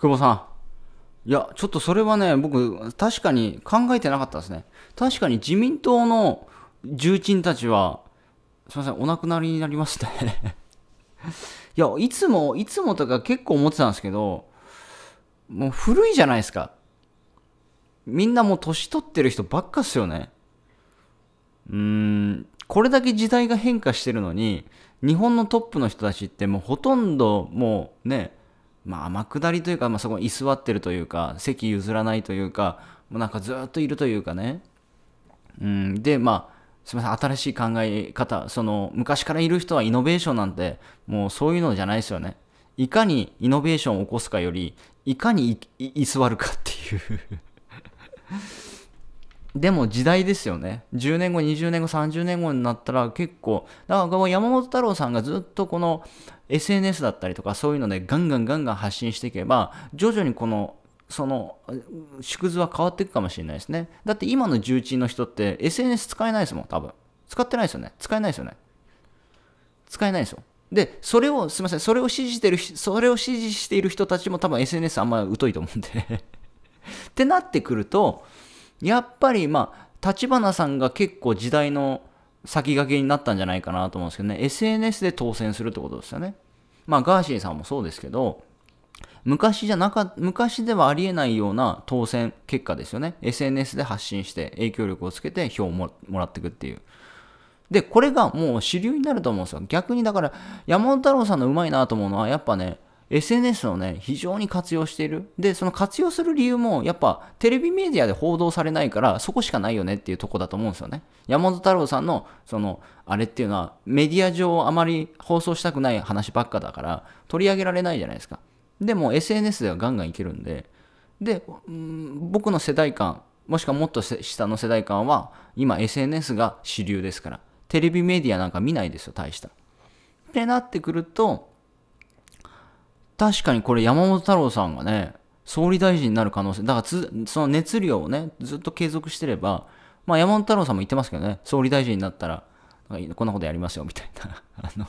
久保さん。いや、ちょっとそれはね、僕、確かに考えてなかったですね。確かに自民党の重鎮たちは、すいません、お亡くなりになりましね いや、いつも、いつもとか結構思ってたんですけど、もう古いじゃないですか。みんなもう年取ってる人ばっかっすよね。うーん、これだけ時代が変化してるのに、日本のトップの人たちってもうほとんどもうね、まあ、天下りというか、まあ、そこに居座ってるというか、席譲らないというか、もうなんかずっといるというかね。うん、で、まあ、すみません、新しい考え方、その、昔からいる人はイノベーションなんて、もうそういうのじゃないですよね。いかにイノベーションを起こすかより、いかに居座るかっていうでも時代ですよね。10年後、20年後、30年後になったら結構、だから山本太郎さんがずっとこの SNS だったりとかそういうのでガンガンガンガン発信していけば、徐々にこの、その縮図は変わっていくかもしれないですね。だって今の重鎮の人って SNS 使えないですもん、多分。使ってないですよね。使えないですよね。使えないですよ。で、それを、すみません、それを支持してる、それを支持している人たちも多分 SNS あんまり疎いと思うんで ってなってくると、やっぱりまあ、立花さんが結構時代の先駆けになったんじゃないかなと思うんですけどね、SNS で当選するってことですよね。まあ、ガーシーさんもそうですけど、昔じゃなか、昔ではありえないような当選結果ですよね。SNS で発信して影響力をつけて票をもらっていくっていう。で、これがもう主流になると思うんですよ。逆にだから、山本太郎さんのうまいなと思うのは、やっぱね、SNS をね、非常に活用している。で、その活用する理由も、やっぱテレビメディアで報道されないから、そこしかないよねっていうとこだと思うんですよね。山本太郎さんの、その、あれっていうのは、メディア上あまり放送したくない話ばっかだから、取り上げられないじゃないですか。でも SNS ではガンガンいけるんで、で、うん、僕の世代間、もしくはもっと下の世代間は、今 SNS が主流ですから、テレビメディアなんか見ないですよ、大した。ってなってくると、確かにこれ山本太郎さんがね、総理大臣になる可能性、だからつその熱量をね、ずっと継続してれば、まあ山本太郎さんも言ってますけどね、総理大臣になったら、なんこんなことやりますよみたいな、あの、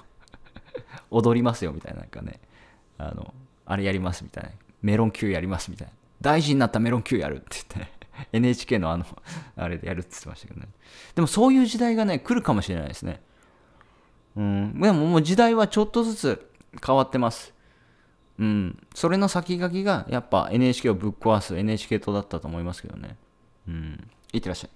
踊りますよみたいな、なんかね、あの、あれやりますみたいな、メロン級やりますみたいな、大臣になったメロン級やるって言って、NHK のあの、あれでやるって言ってましたけどね。でもそういう時代がね、来るかもしれないですね。うん、でももう時代はちょっとずつ変わってます。うん、それの先駆けがやっぱ NHK をぶっ壊す NHK 党だったと思いますけどね。うん、いってらっしゃい。